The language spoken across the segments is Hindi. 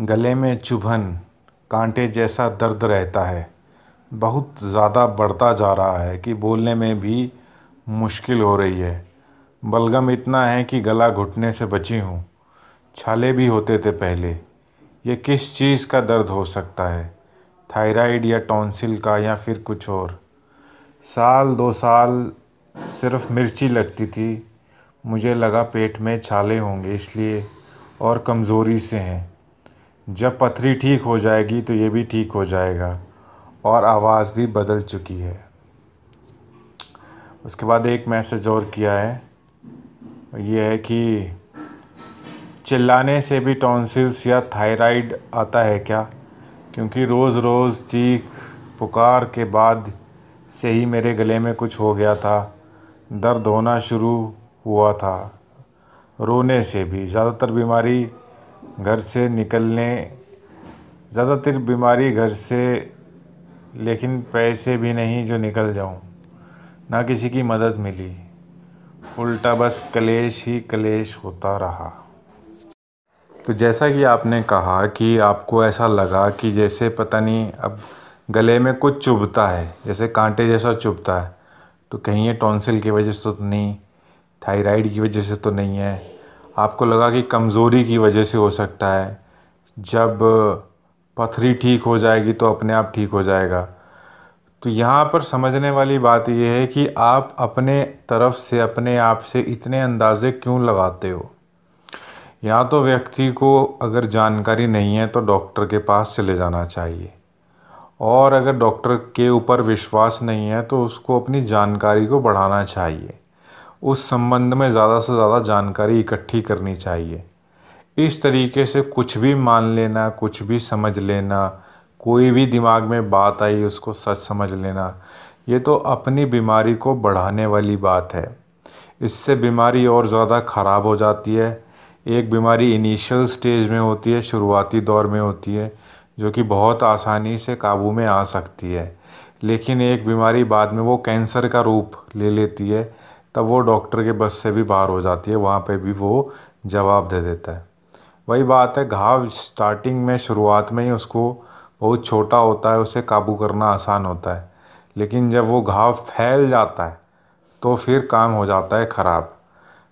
गले में चुभन कांटे जैसा दर्द रहता है बहुत ज़्यादा बढ़ता जा रहा है कि बोलने में भी मुश्किल हो रही है बलगम इतना है कि गला घुटने से बची हूँ छाले भी होते थे पहले ये किस चीज़ का दर्द हो सकता है थायराइड या टॉन्सिल का या फिर कुछ और साल दो साल सिर्फ मिर्ची लगती थी मुझे लगा पेट में छाले होंगे इसलिए और कमज़ोरी से हैं जब पथरी ठीक हो जाएगी तो ये भी ठीक हो जाएगा और आवाज़ भी बदल चुकी है उसके बाद एक मैसेज और किया है ये है कि चिल्लाने से भी टॉन्सिल्स या थायराइड आता है क्या क्योंकि रोज़ रोज़ चीख पुकार के बाद से ही मेरे गले में कुछ हो गया था दर्द होना शुरू हुआ था रोने से भी ज़्यादातर बीमारी घर से निकलने ज़्यादातर बीमारी घर से लेकिन पैसे भी नहीं जो निकल जाऊं ना किसी की मदद मिली उल्टा बस कलेश ही कलेश होता रहा तो जैसा कि आपने कहा कि आपको ऐसा लगा कि जैसे पता नहीं अब गले में कुछ चुभता है जैसे कांटे जैसा चुभता है तो कहीं ये टॉन्सिल की वजह से तो नहीं थायराइड की वजह से तो नहीं है आपको लगा कि कमज़ोरी की वजह से हो सकता है जब पथरी ठीक हो जाएगी तो अपने आप ठीक हो जाएगा तो यहाँ पर समझने वाली बात यह है कि आप अपने तरफ से अपने आप से इतने अंदाजे क्यों लगाते हो या तो व्यक्ति को अगर जानकारी नहीं है तो डॉक्टर के पास चले जाना चाहिए और अगर डॉक्टर के ऊपर विश्वास नहीं है तो उसको अपनी जानकारी को बढ़ाना चाहिए उस संबंध में ज़्यादा से ज़्यादा जानकारी इकट्ठी करनी चाहिए इस तरीके से कुछ भी मान लेना कुछ भी समझ लेना कोई भी दिमाग में बात आई उसको सच समझ लेना ये तो अपनी बीमारी को बढ़ाने वाली बात है इससे बीमारी और ज़्यादा ख़राब हो जाती है एक बीमारी इनिशियल स्टेज में होती है शुरुआती दौर में होती है जो कि बहुत आसानी से काबू में आ सकती है लेकिन एक बीमारी बाद में वो कैंसर का रूप ले लेती है तब वो डॉक्टर के बस से भी बाहर हो जाती है वहाँ पे भी वो जवाब दे देता है वही बात है घाव स्टार्टिंग में शुरुआत में ही उसको बहुत छोटा होता है उसे काबू करना आसान होता है लेकिन जब वो घाव फैल जाता है तो फिर काम हो जाता है ख़राब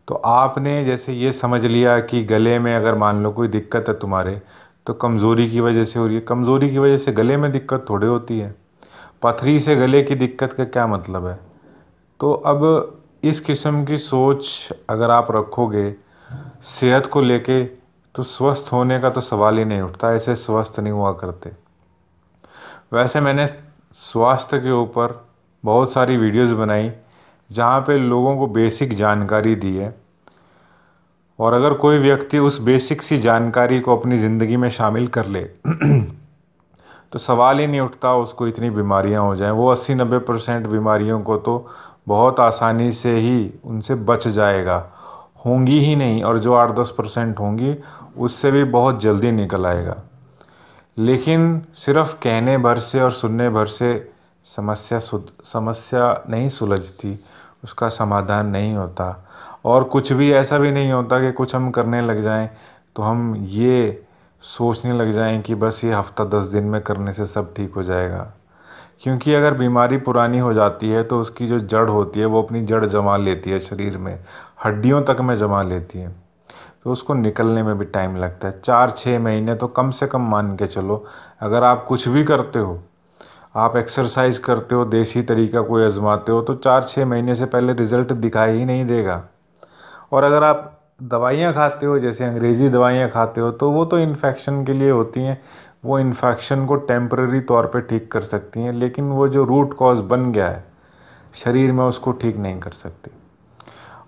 तो आपने जैसे ये समझ लिया कि गले में अगर मान लो कोई दिक्कत है तुम्हारे तो कमज़ोरी की वजह से हो रही है कमज़ोरी की वजह से गले में दिक्कत थोड़ी होती है पथरी से गले की दिक्कत का क्या मतलब है तो अब इस किस्म की सोच अगर आप रखोगे सेहत को लेके तो स्वस्थ होने का तो सवाल ही नहीं उठता ऐसे स्वस्थ नहीं हुआ करते वैसे मैंने स्वास्थ्य के ऊपर बहुत सारी वीडियोस बनाई जहाँ पे लोगों को बेसिक जानकारी दी है और अगर कोई व्यक्ति उस बेसिक सी जानकारी को अपनी ज़िंदगी में शामिल कर ले तो सवाल ही नहीं उठता उसको इतनी बीमारियाँ हो जाएं वो अस्सी नब्बे परसेंट बीमारियों को तो बहुत आसानी से ही उनसे बच जाएगा होंगी ही नहीं और जो आठ दस परसेंट होंगी उससे भी बहुत जल्दी निकल आएगा लेकिन सिर्फ कहने भर से और सुनने भर से समस्या समस्या नहीं सुलझती उसका समाधान नहीं होता और कुछ भी ऐसा भी नहीं होता कि कुछ हम करने लग जाएं तो हम ये सोचने लग जाएं कि बस ये हफ़्ता दस दिन में करने से सब ठीक हो जाएगा क्योंकि अगर बीमारी पुरानी हो जाती है तो उसकी जो जड़ होती है वो अपनी जड़ जमा लेती है शरीर में हड्डियों तक में जमा लेती है तो उसको निकलने में भी टाइम लगता है चार छः महीने तो कम से कम मान के चलो अगर आप कुछ भी करते हो आप एक्सरसाइज करते हो देसी तरीका कोई आजमाते हो तो चार छः महीने से पहले रिज़ल्ट दिखाई ही नहीं देगा और अगर आप दवाइयाँ खाते हो जैसे अंग्रेज़ी दवाइयाँ खाते हो तो वो तो इन्फेक्शन के लिए होती हैं वो इन्फेक्शन को टेम्प्रेरी तौर पे ठीक कर सकती हैं लेकिन वो जो रूट कॉज बन गया है शरीर में उसको ठीक नहीं कर सकती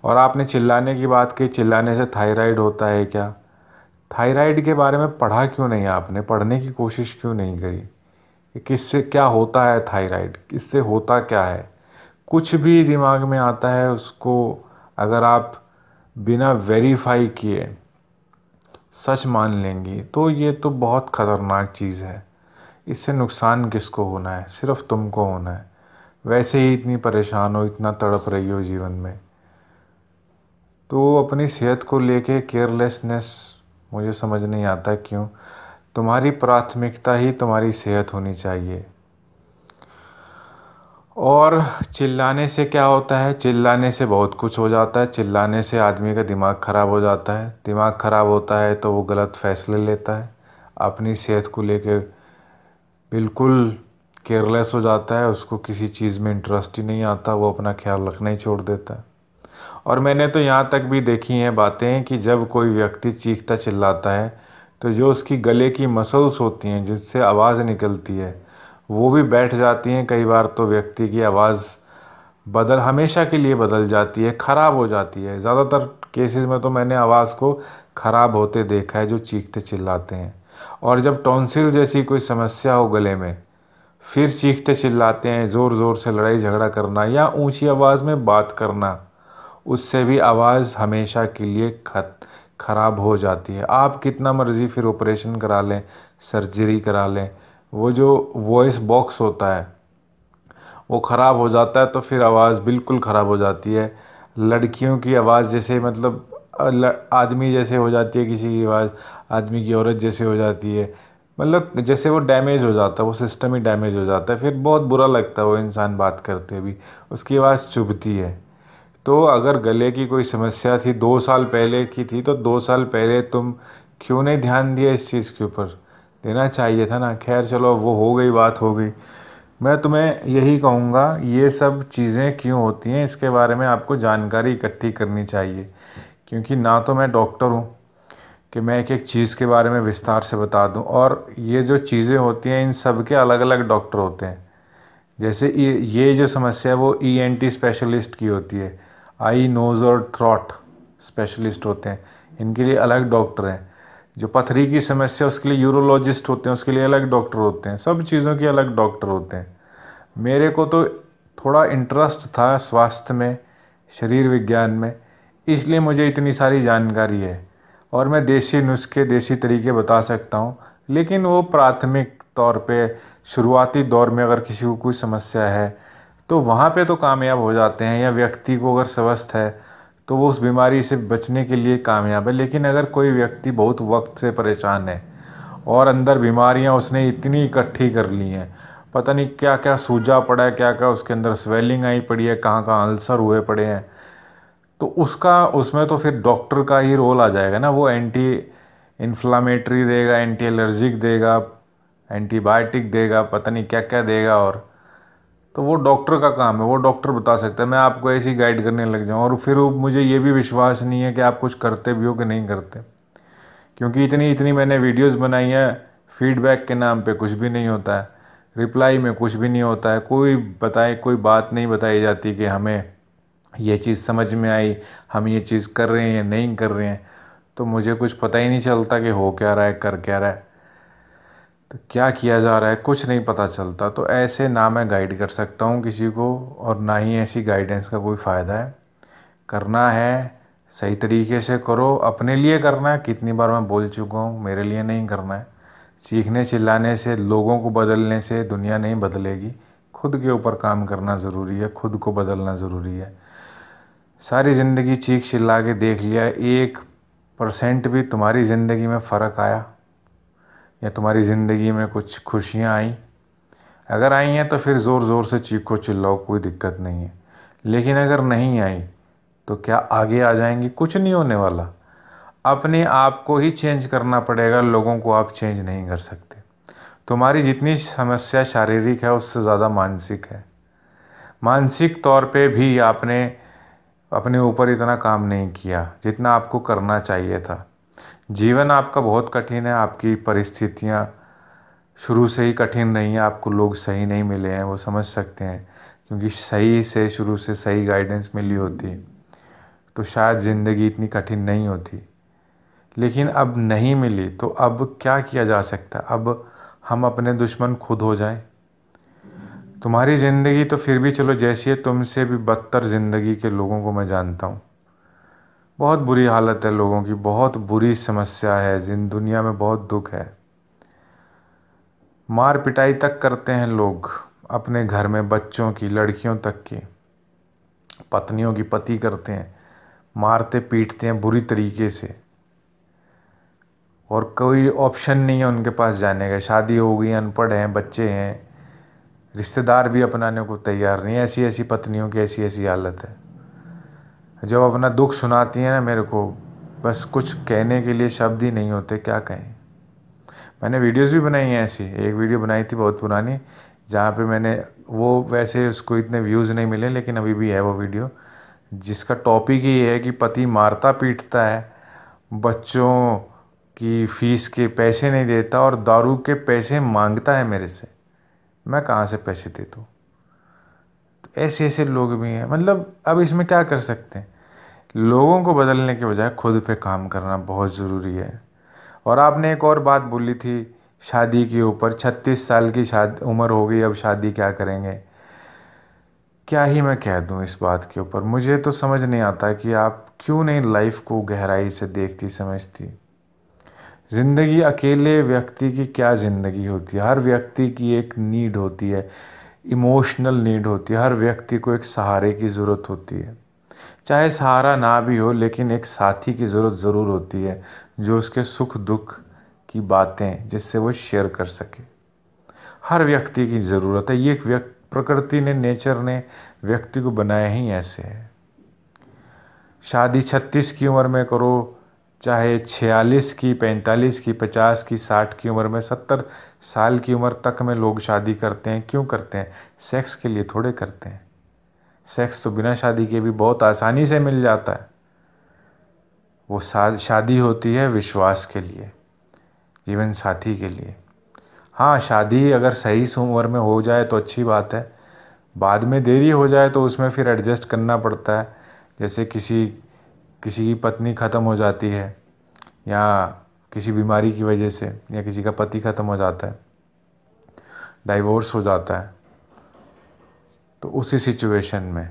और आपने चिल्लाने की बात की चिल्लाने से थायराइड होता है क्या थायराइड के बारे में पढ़ा क्यों नहीं आपने पढ़ने की कोशिश क्यों नहीं करी कि किससे क्या होता है थायराइड किससे होता क्या है कुछ भी दिमाग में आता है उसको अगर आप बिना वेरीफाई किए सच मान लेंगी तो ये तो बहुत ख़तरनाक चीज़ है इससे नुकसान किसको होना है सिर्फ तुमको होना है वैसे ही इतनी परेशान हो इतना तड़प रही हो जीवन में तो अपनी सेहत को लेके केयरलेसनेस मुझे समझ नहीं आता क्यों तुम्हारी प्राथमिकता ही तुम्हारी सेहत होनी चाहिए और चिल्लाने से क्या होता है चिल्लाने से बहुत कुछ हो जाता है चिल्लाने से आदमी का दिमाग ख़राब हो जाता है दिमाग ख़राब होता है तो वो गलत फैसले लेता है अपनी सेहत को कर बिल्कुल केयरलेस हो जाता है उसको किसी चीज़ में इंटरेस्ट ही नहीं आता वो अपना ख्याल रखना ही छोड़ देता है और मैंने तो यहाँ तक भी देखी हैं बातें कि जब कोई व्यक्ति चीखता चिल्लाता है तो जो उसकी गले की मसल्स होती हैं जिससे आवाज़ निकलती है वो भी बैठ जाती हैं कई बार तो व्यक्ति की आवाज़ बदल हमेशा के लिए बदल जाती है ख़राब हो जाती है ज़्यादातर केसेस में तो मैंने आवाज़ को ख़राब होते देखा है जो चीखते चिल्लाते हैं और जब टॉन्सिल जैसी कोई समस्या हो गले में फिर चीखते चिल्लाते हैं ज़ोर ज़ोर से लड़ाई झगड़ा करना या ऊंची आवाज़ में बात करना उससे भी आवाज़ हमेशा के लिए खत ख़राब हो जाती है आप कितना मर्ज़ी फिर ऑपरेशन करा लें सर्जरी करा लें वो जो वॉइस बॉक्स होता है वो ख़राब हो जाता है तो फिर आवाज़ बिल्कुल ख़राब हो जाती है लड़कियों की आवाज़ जैसे मतलब आदमी जैसे हो जाती है किसी की आवाज़ आदमी की औरत जैसे हो जाती है मतलब जैसे वो डैमेज हो जाता है वो सिस्टम ही डैमेज हो जाता है फिर बहुत बुरा लगता है वो इंसान बात करते हुए भी उसकी आवाज़ चुभती है तो अगर गले की कोई समस्या थी दो साल पहले की थी तो दो साल पहले तुम क्यों नहीं ध्यान दिया इस चीज़ के ऊपर देना चाहिए था ना खैर चलो वो हो गई बात हो गई मैं तुम्हें यही कहूँगा ये सब चीज़ें क्यों होती हैं इसके बारे में आपको जानकारी इकट्ठी करनी चाहिए क्योंकि ना तो मैं डॉक्टर हूँ कि मैं एक एक चीज़ के बारे में विस्तार से बता दूँ और ये जो चीज़ें होती हैं इन सब के अलग अलग डॉक्टर होते हैं जैसे ये जो समस्या है वो ई एन टी स्पेशलिस्ट की होती है आई नोज़ और थ्रॉट स्पेशलिस्ट होते हैं इनके लिए अलग डॉक्टर हैं जो पथरी की समस्या उसके लिए यूरोलॉजिस्ट होते हैं उसके लिए अलग डॉक्टर होते हैं सब चीज़ों के अलग डॉक्टर होते हैं मेरे को तो थोड़ा इंटरेस्ट था स्वास्थ्य में शरीर विज्ञान में इसलिए मुझे इतनी सारी जानकारी है और मैं देसी नुस्खे देसी तरीके बता सकता हूँ लेकिन वो प्राथमिक तौर पे शुरुआती दौर में अगर किसी को कोई समस्या है तो वहाँ पे तो कामयाब हो जाते हैं या व्यक्ति को अगर स्वस्थ है तो वो उस बीमारी से बचने के लिए कामयाब है लेकिन अगर कोई व्यक्ति बहुत वक्त से परेशान है और अंदर बीमारियां उसने इतनी इकट्ठी कर ली हैं पता नहीं क्या क्या सूजा पड़ा है क्या क्या उसके अंदर स्वेलिंग आई पड़ी है कहाँ कहाँ अल्सर हुए पड़े हैं तो उसका उसमें तो फिर डॉक्टर का ही रोल आ जाएगा ना वो एंटी इन्फ्लामेटरी देगा एंटी एलर्जिक देगा एंटीबायोटिक देगा पता नहीं क्या क्या देगा और तो वो डॉक्टर का काम है वो डॉक्टर बता सकता है मैं आपको ऐसे ही गाइड करने लग जाऊँ और फिर मुझे ये भी विश्वास नहीं है कि आप कुछ करते भी हो कि नहीं करते क्योंकि इतनी इतनी मैंने वीडियोस बनाई हैं फीडबैक के नाम पे कुछ भी नहीं होता है रिप्लाई में कुछ भी नहीं होता है कोई बताए कोई बात नहीं बताई जाती कि हमें ये चीज़ समझ में आई हम ये चीज़ कर रहे हैं या नहीं कर रहे हैं तो मुझे कुछ पता ही नहीं चलता कि हो क्या रहा है कर क्या रहा है तो क्या किया जा रहा है कुछ नहीं पता चलता तो ऐसे ना मैं गाइड कर सकता हूँ किसी को और ना ही ऐसी गाइडेंस का कोई फ़ायदा है करना है सही तरीके से करो अपने लिए करना है कितनी बार मैं बोल चुका हूँ मेरे लिए नहीं करना है सीखने चिल्लाने से लोगों को बदलने से दुनिया नहीं बदलेगी खुद के ऊपर काम करना ज़रूरी है खुद को बदलना ज़रूरी है सारी ज़िंदगी चीख चिल्ला के देख लिया एक परसेंट भी तुम्हारी ज़िंदगी में फ़र्क आया या तुम्हारी ज़िंदगी में कुछ खुशियाँ आई अगर आई हैं तो फिर ज़ोर ज़ोर से चीखो चिल्लाओ कोई दिक्कत नहीं है लेकिन अगर नहीं आई तो क्या आगे आ जाएंगी कुछ नहीं होने वाला अपने आप को ही चेंज करना पड़ेगा लोगों को आप चेंज नहीं कर सकते तुम्हारी जितनी समस्या शारीरिक है उससे ज़्यादा मानसिक है मानसिक तौर पे भी आपने अपने ऊपर इतना काम नहीं किया जितना आपको करना चाहिए था जीवन आपका बहुत कठिन है आपकी परिस्थितियाँ शुरू से ही कठिन रही हैं आपको लोग सही नहीं मिले हैं वो समझ सकते हैं क्योंकि सही से शुरू से सही गाइडेंस मिली होती तो शायद ज़िंदगी इतनी कठिन नहीं होती लेकिन अब नहीं मिली तो अब क्या किया जा सकता अब हम अपने दुश्मन खुद हो जाएं तुम्हारी ज़िंदगी तो फिर भी चलो जैसी है तुमसे भी बदतर ज़िंदगी के लोगों को मैं जानता हूँ बहुत बुरी हालत है लोगों की बहुत बुरी समस्या है जिन दुनिया में बहुत दुख है मार पिटाई तक करते हैं लोग अपने घर में बच्चों की लड़कियों तक की पत्नियों की पति करते हैं मारते पीटते हैं बुरी तरीके से और कोई ऑप्शन नहीं है उनके पास जाने का शादी हो गई अनपढ़ हैं बच्चे हैं रिश्तेदार भी अपनाने को तैयार नहीं ऐसी ऐसी पत्नियों की ऐसी ऐसी हालत है जब अपना दुख सुनाती हैं ना मेरे को बस कुछ कहने के लिए शब्द ही नहीं होते क्या कहें मैंने वीडियोस भी बनाई हैं ऐसी एक वीडियो बनाई थी बहुत पुरानी जहाँ पे मैंने वो वैसे उसको इतने व्यूज़ नहीं मिले लेकिन अभी भी है वो वीडियो जिसका टॉपिक ही है कि पति मारता पीटता है बच्चों की फ़ीस के पैसे नहीं देता और दारू के पैसे मांगता है मेरे से मैं कहाँ से पैसे दे दूँ ऐसे ऐसे लोग भी हैं मतलब अब इसमें क्या कर सकते हैं लोगों को बदलने के बजाय खुद पे काम करना बहुत ज़रूरी है और आपने एक और बात बोली थी शादी के ऊपर छत्तीस साल की शादी उम्र हो गई अब शादी क्या करेंगे क्या ही मैं कह दूं इस बात के ऊपर मुझे तो समझ नहीं आता कि आप क्यों नहीं लाइफ को गहराई से देखती समझती ज़िंदगी अकेले व्यक्ति की क्या ज़िंदगी होती है हर व्यक्ति की एक नीड होती है इमोशनल नीड होती है हर व्यक्ति को एक सहारे की ज़रूरत होती है चाहे सहारा ना भी हो लेकिन एक साथी की ज़रूरत ज़रूर होती है जो उसके सुख दुख की बातें जिससे वो शेयर कर सके हर व्यक्ति की ज़रूरत है ये एक व्यक्ति प्रकृति ने नेचर ने व्यक्ति को बनाया ही ऐसे है शादी छत्तीस की उम्र में करो चाहे छियालीस की पैंतालीस की पचास की साठ की उम्र में सत्तर साल की उम्र तक में लोग शादी करते हैं क्यों करते हैं सेक्स के लिए थोड़े करते हैं सेक्स तो बिना शादी के भी बहुत आसानी से मिल जाता है वो शादी होती है विश्वास के लिए जीवन साथी के लिए हाँ शादी अगर सही उम्र में हो जाए तो अच्छी बात है बाद में देरी हो जाए तो उसमें फिर एडजस्ट करना पड़ता है जैसे किसी किसी की पत्नी ख़त्म हो जाती है या किसी बीमारी की वजह से या किसी का पति ख़त्म हो जाता है डाइवोर्स हो जाता है तो उसी सिचुएशन में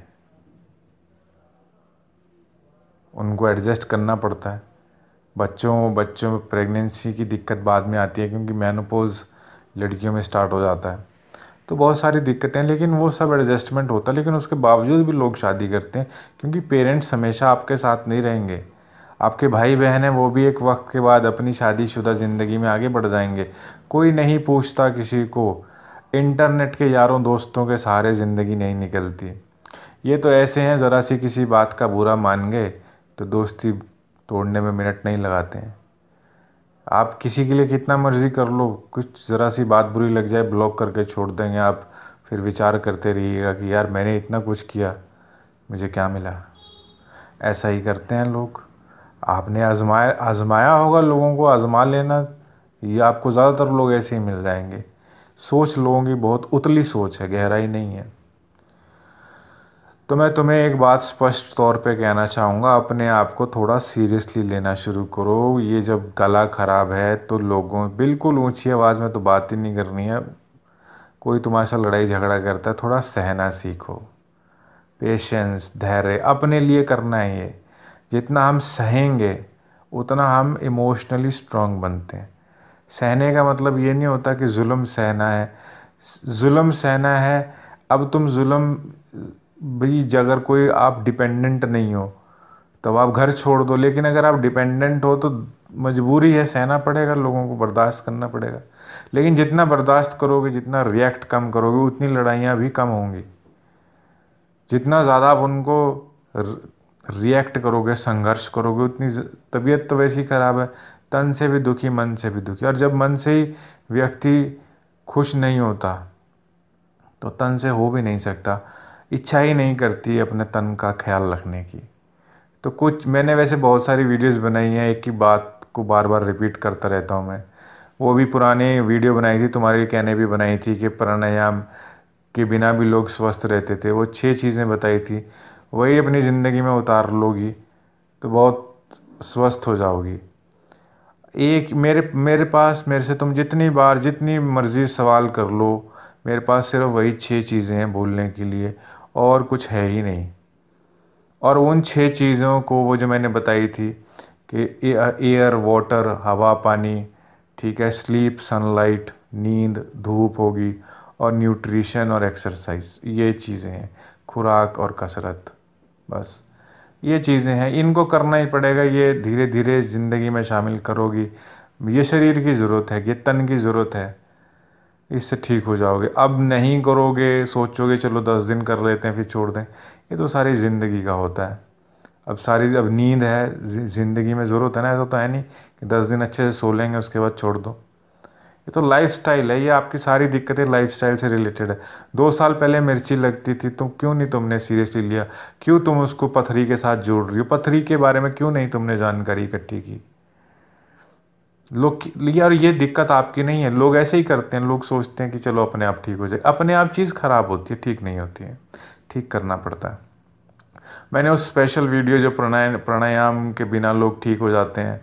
उनको एडजस्ट करना पड़ता है बच्चों बच्चों में प्रेगनेंसी की दिक्कत बाद में आती है क्योंकि मैनोपोज लड़कियों में स्टार्ट हो जाता है तो बहुत सारी दिक्कतें हैं लेकिन वो सब एडजस्टमेंट होता है लेकिन उसके बावजूद भी लोग शादी करते हैं क्योंकि पेरेंट्स हमेशा आपके साथ नहीं रहेंगे आपके भाई बहन हैं वो भी एक वक्त के बाद अपनी शादीशुदा ज़िंदगी में आगे बढ़ जाएंगे कोई नहीं पूछता किसी को इंटरनेट के यारों दोस्तों के सहारे ज़िंदगी नहीं निकलती ये तो ऐसे हैं ज़रा सी किसी बात का बुरा मान गए तो दोस्ती तोड़ने में मिनट नहीं लगाते हैं आप किसी के लिए कितना मर्जी कर लो कुछ ज़रा सी बात बुरी लग जाए ब्लॉक करके छोड़ देंगे आप फिर विचार करते रहिएगा कि यार मैंने इतना कुछ किया मुझे क्या मिला ऐसा ही करते हैं लोग आपने आजमाया आजमाया होगा लोगों को आजमा लेना ये आपको ज़्यादातर लोग ऐसे ही मिल जाएंगे सोच लोगों की बहुत उतली सोच है गहराई नहीं है तो मैं तुम्हें एक बात स्पष्ट तौर पे कहना चाहूँगा अपने आप को थोड़ा सीरियसली लेना शुरू करो ये जब गला ख़राब है तो लोगों बिल्कुल ऊंची आवाज़ में तो बात ही नहीं करनी है कोई तुम्हारे साथ लड़ाई झगड़ा करता है थोड़ा सहना सीखो पेशेंस धैर्य अपने लिए करना है ये जितना हम सहेंगे उतना हम इमोशनली स्ट्रांग बनते हैं सहने का मतलब ये नहीं होता कि जुल्म सहना है जुल्म सहना है अब तुम जुल्म भाई अगर कोई आप डिपेंडेंट नहीं हो तब आप घर छोड़ दो लेकिन अगर आप डिपेंडेंट हो तो मजबूरी है सहना पड़ेगा लोगों को बर्दाश्त करना पड़ेगा लेकिन जितना बर्दाश्त करोगे जितना रिएक्ट कम करोगे उतनी लड़ाइयाँ भी कम होंगी जितना ज़्यादा आप उनको रिएक्ट करोगे संघर्ष करोगे उतनी तबीयत तो वैसी ख़राब है तन से भी दुखी मन से भी दुखी और जब मन से ही व्यक्ति खुश नहीं होता तो तन से हो भी नहीं सकता इच्छा ही नहीं करती अपने तन का ख्याल रखने की तो कुछ मैंने वैसे बहुत सारी वीडियोस बनाई हैं एक ही बात को बार बार रिपीट करता रहता हूँ मैं वो भी पुरानी वीडियो बनाई थी तुम्हारे कहने भी बनाई थी कि प्राणायाम के बिना भी लोग स्वस्थ रहते थे वो छः चीज़ें बताई थी वही अपनी ज़िंदगी में उतार लोगी तो बहुत स्वस्थ हो जाओगी एक मेरे मेरे पास मेरे से तुम जितनी बार जितनी मर्ज़ी सवाल कर लो मेरे पास सिर्फ वही छः चीज़ें हैं बोलने के लिए और कुछ है ही नहीं और उन छह चीज़ों को वो जो मैंने बताई थी कि एयर वाटर हवा पानी ठीक है स्लीप सनलाइट नींद धूप होगी और न्यूट्रिशन और एक्सरसाइज ये चीज़ें हैं खुराक और कसरत बस ये चीज़ें हैं इनको करना ही पड़ेगा ये धीरे धीरे ज़िंदगी में शामिल करोगी ये शरीर की ज़रूरत है ये तन की ज़रूरत है इससे ठीक हो जाओगे अब नहीं करोगे सोचोगे चलो दस दिन कर लेते हैं फिर छोड़ दें ये तो सारी ज़िंदगी का होता है अब सारी अब नींद है ज़िंदगी में ज़रूरत है ना ऐसा तो है नहीं कि दस दिन अच्छे से सो लेंगे उसके बाद छोड़ दो ये तो लाइफ स्टाइल है ये आपकी सारी दिक्कतें लाइफ स्टाइल से रिलेटेड है दो साल पहले मिर्ची लगती थी तो क्यों नहीं तुमने सीरियसली लिया क्यों तुम उसको पथरी के साथ जोड़ रही हो पथरी के बारे में क्यों नहीं तुमने जानकारी इकट्ठी की लोग यार ये दिक्कत आपकी नहीं है लोग ऐसे ही करते हैं लोग सोचते हैं कि चलो अपने आप ठीक हो जाए अपने आप चीज़ ख़राब होती है ठीक नहीं होती है ठीक करना पड़ता है मैंने उस स्पेशल वीडियो जो प्राणायाम प्राणायाम के बिना लोग ठीक हो जाते हैं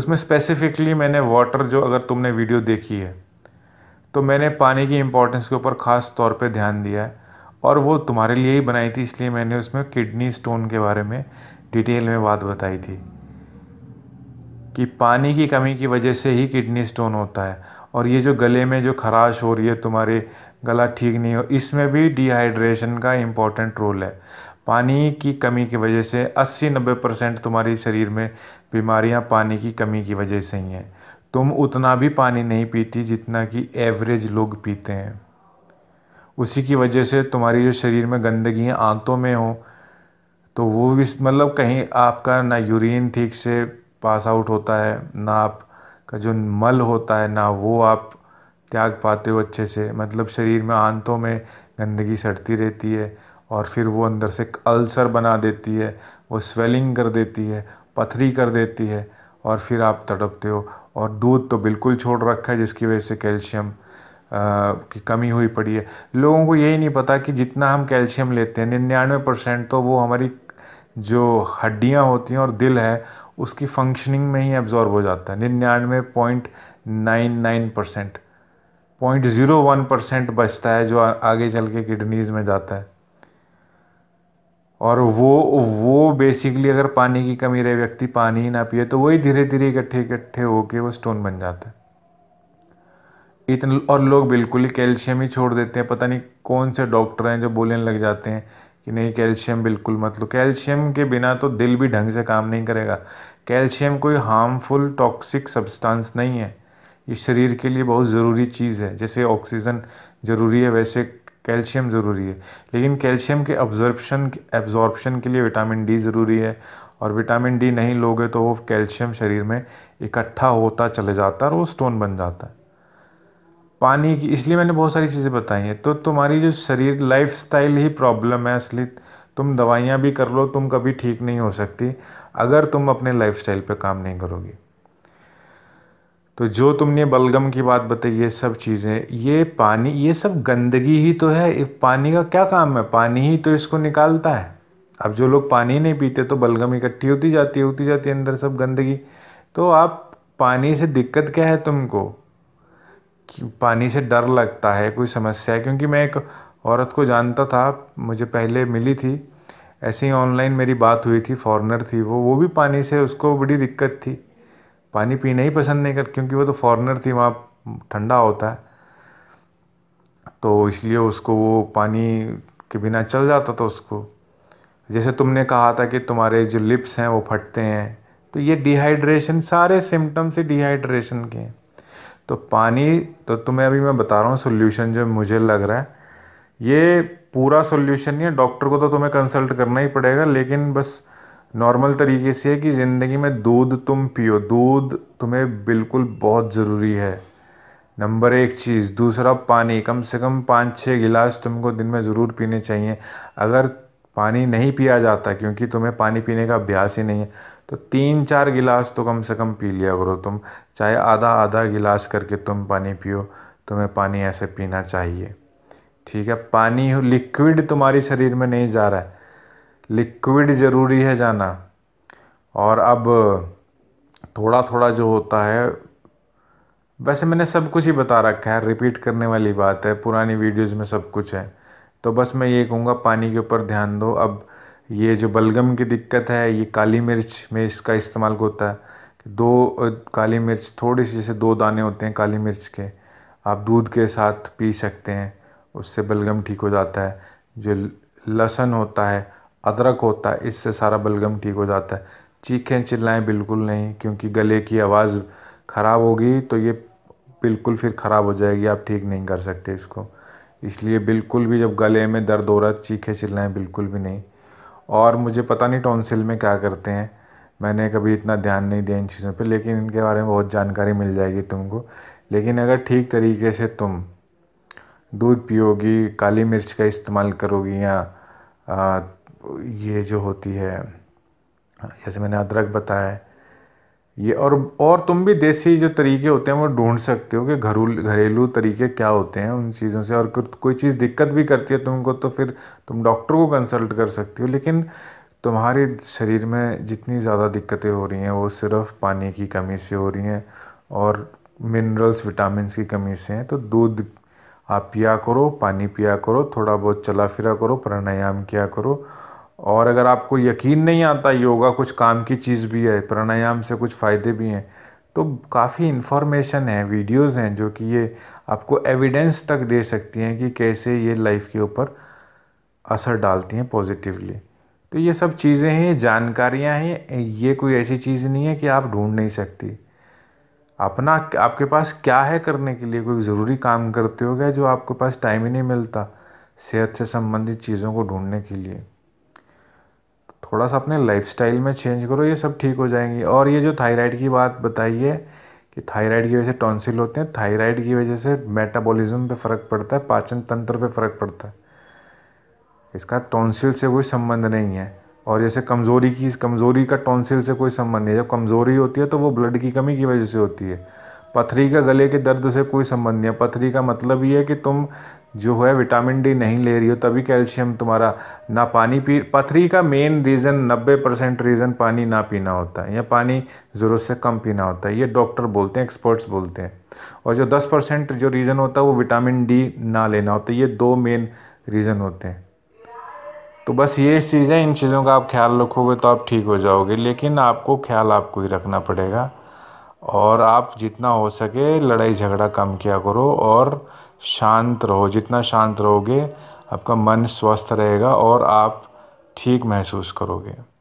उसमें स्पेसिफिकली मैंने वाटर जो अगर तुमने वीडियो देखी है तो मैंने पानी की इम्पोर्टेंस के ऊपर ख़ास तौर पर ध्यान दिया है और वो तुम्हारे लिए ही बनाई थी इसलिए मैंने उसमें किडनी स्टोन के बारे में डिटेल में बात बताई थी कि पानी की कमी की वजह से ही किडनी स्टोन होता है और ये जो गले में जो खराश हो रही है तुम्हारे गला ठीक नहीं हो इसमें भी डिहाइड्रेशन का इम्पोर्टेंट रोल है पानी की कमी की वजह से 80-90 परसेंट तुम्हारे शरीर में बीमारियां पानी की कमी की वजह से ही हैं तुम उतना भी पानी नहीं पीती जितना कि एवरेज लोग पीते हैं उसी की वजह से तुम्हारी जो शरीर में गंदगी आंतों में हो तो वो भी मतलब कहीं आपका ना यूरिन ठीक से पास आउट होता है ना आपका जो मल होता है ना वो आप त्याग पाते हो अच्छे से मतलब शरीर में आंतों में गंदगी सड़ती रहती है और फिर वो अंदर से अल्सर बना देती है वो स्वेलिंग कर देती है पथरी कर देती है और फिर आप तड़पते हो और दूध तो बिल्कुल छोड़ रखा है जिसकी वजह से कैल्शियम की कमी हुई पड़ी है लोगों को यही नहीं पता कि जितना हम कैल्शियम लेते हैं निन्यानवे परसेंट तो वो हमारी जो हड्डियाँ होती हैं और दिल है उसकी फंक्शनिंग में ही एब्जॉर्ब हो जाता है निन्यानवे point nine nine percent point zero one percent बचता है जो आगे चल के किडनीज में जाता है और वो वो बेसिकली अगर पानी की कमी रहे व्यक्ति पानी ही ना पिए तो वही धीरे धीरे इकट्ठे इकट्ठे होके वो स्टोन बन जाता है इतने और लोग बिल्कुल ही कैल्शियम ही छोड़ देते हैं पता नहीं कौन से डॉक्टर हैं जो बोलने लग जाते हैं कि नहीं कैल्शियम बिल्कुल मत लो कैल्शियम के बिना तो दिल भी ढंग से काम नहीं करेगा कैल्शियम कोई हार्मफुल टॉक्सिक सब्सटेंस नहीं है ये शरीर के लिए बहुत ज़रूरी चीज़ है जैसे ऑक्सीजन ज़रूरी है वैसे कैल्शियम ज़रूरी है लेकिन कैल्शियम के अब्ज़ॉर्बशन एब्जॉर्प्शन के लिए विटामिन डी ज़रूरी है और विटामिन डी नहीं लोगे तो वो कैल्शियम शरीर में इकट्ठा होता चले जाता है और वो स्टोन बन जाता है पानी की इसलिए मैंने बहुत सारी चीज़ें बताई हैं तो तुम्हारी जो शरीर लाइफ ही प्रॉब्लम है असली तुम दवाइयाँ भी कर लो तुम कभी ठीक नहीं हो सकती अगर तुम अपने लाइफ स्टाइल काम नहीं करोगे तो जो तुमने बलगम की बात बताई ये सब चीज़ें ये पानी ये सब गंदगी ही तो है पानी का क्या काम है पानी ही तो इसको निकालता है अब जो लोग पानी नहीं पीते तो बलगम इकट्ठी होती जाती है होती जाती है अंदर सब गंदगी तो आप पानी से दिक्कत क्या है तुमको पानी से डर लगता है कोई समस्या है क्योंकि मैं एक औरत को जानता था मुझे पहले मिली थी ऐसे ही ऑनलाइन मेरी बात हुई थी फॉरेनर थी वो वो भी पानी से उसको बड़ी दिक्कत थी पानी पीना ही पसंद नहीं कर क्योंकि वो तो फॉरेनर थी वहाँ ठंडा होता है तो इसलिए उसको वो पानी के बिना चल जाता था उसको जैसे तुमने कहा था कि तुम्हारे जो लिप्स हैं वो फटते हैं तो ये डिहाइड्रेशन सारे सिम्टम्स ही डिहाइड्रेशन के हैं तो पानी तो तुम्हें अभी मैं बता रहा हूँ सोल्यूशन जो मुझे लग रहा है ये पूरा सोल्यूशन नहीं है डॉक्टर को तो तुम्हें कंसल्ट करना ही पड़ेगा लेकिन बस नॉर्मल तरीके से है कि ज़िंदगी में दूध तुम पियो दूध तुम्हें बिल्कुल बहुत ज़रूरी है नंबर एक चीज़ दूसरा पानी कम से कम पाँच छः गिलास तुमको दिन में ज़रूर पीने चाहिए अगर पानी नहीं पिया जाता क्योंकि तुम्हें पानी पीने का अभ्यास ही नहीं है तो तीन चार गिलास तो कम से कम पी लिया करो तुम चाहे आधा आधा गिलास करके तुम पानी पियो तुम्हें पानी ऐसे पीना चाहिए ठीक है पानी लिक्विड तुम्हारी शरीर में नहीं जा रहा है लिक्विड ज़रूरी है जाना और अब थोड़ा थोड़ा जो होता है वैसे मैंने सब कुछ ही बता रखा है रिपीट करने वाली बात है पुरानी वीडियोज़ में सब कुछ है तो बस मैं ये कहूँगा पानी के ऊपर ध्यान दो अब ये जो बलगम की दिक्कत है ये काली मिर्च में इसका इस्तेमाल होता है दो काली मिर्च थोड़ी सी जैसे दो दाने होते हैं काली मिर्च के आप दूध के साथ पी सकते हैं उससे बलगम ठीक हो जाता है जो लहसुन होता है अदरक होता है इससे सारा बलगम ठीक हो जाता है चीखें चिल्लाएं बिल्कुल नहीं क्योंकि गले की आवाज़ ख़राब होगी तो ये बिल्कुल फिर ख़राब हो जाएगी आप ठीक नहीं कर सकते इसको इसलिए बिल्कुल भी जब गले में दर्द हो रहा चीखे चिल्लाए बिल्कुल भी नहीं और मुझे पता नहीं टॉन्सिल में क्या करते हैं मैंने कभी इतना ध्यान नहीं दिया इन चीज़ों पर लेकिन इनके बारे में बहुत जानकारी मिल जाएगी तुमको लेकिन अगर ठीक तरीके से तुम दूध पियोगी काली मिर्च का इस्तेमाल करोगी या आ, ये जो होती है जैसे मैंने अदरक बताया ये और और तुम भी देसी जो तरीके होते हैं वो ढूंढ सकते हो कि घरू घरेलू तरीके क्या होते हैं उन चीज़ों से और कोई चीज़ दिक्कत भी करती है तुमको तो फिर तुम डॉक्टर को कंसल्ट कर सकती हो लेकिन तुम्हारे शरीर में जितनी ज़्यादा दिक्कतें हो रही हैं वो सिर्फ पानी की कमी से हो रही हैं और मिनरल्स विटामिन की कमी से हैं तो दूध आप पिया करो पानी पिया करो थोड़ा बहुत चला फिरा करो प्राणायाम किया करो और अगर आपको यकीन नहीं आता योगा कुछ काम की चीज़ भी है प्राणायाम से कुछ फ़ायदे भी हैं तो काफ़ी इन्फॉर्मेशन है वीडियोस हैं जो कि ये आपको एविडेंस तक दे सकती हैं कि कैसे ये लाइफ के ऊपर असर डालती हैं पॉजिटिवली तो ये सब चीज़ें हैं जानकारियाँ हैं ये कोई ऐसी चीज़ नहीं है कि आप ढूंढ नहीं सकती अपना आपके पास क्या है करने के लिए कोई ज़रूरी काम करते हो गया जो आपके पास टाइम ही नहीं मिलता सेहत से संबंधित चीज़ों को ढूंढने के लिए थोड़ा सा अपने लाइफस्टाइल में चेंज करो ये सब ठीक हो जाएंगी और ये जो थायराइड की बात बताइए कि थायराइड की वजह से टॉन्सिल होते हैं थायराइड की वजह से मेटाबॉलिज्म पे फ़र्क पड़ता है पाचन तंत्र पे फ़र्क पड़ता है इसका टॉन्सिल से कोई संबंध नहीं है और जैसे कमज़ोरी की कमज़ोरी का टॉन्सिल से कोई संबंध नहीं है जब कमज़ोरी होती है तो वो ब्लड की कमी की वजह से होती है पथरी का गले के दर्द से कोई संबंध नहीं है पथरी का मतलब ये है कि तुम जो है विटामिन डी नहीं ले रही हो तभी कैल्शियम तुम्हारा ना पानी पी पथरी का मेन रीज़न 90 परसेंट रीज़न पानी ना पीना होता है या पानी ज़रूरत से कम पीना होता है ये डॉक्टर बोलते हैं एक्सपर्ट्स बोलते हैं और जो 10 परसेंट जो रीज़न होता है वो विटामिन डी ना लेना होता है ये दो मेन रीज़न होते हैं तो बस ये चीज़ें इन चीज़ों का आप ख्याल रखोगे तो आप ठीक हो जाओगे लेकिन आपको ख्याल आपको ही रखना पड़ेगा और आप जितना हो सके लड़ाई झगड़ा कम किया करो और शांत रहो जितना शांत रहोगे आपका मन स्वस्थ रहेगा और आप ठीक महसूस करोगे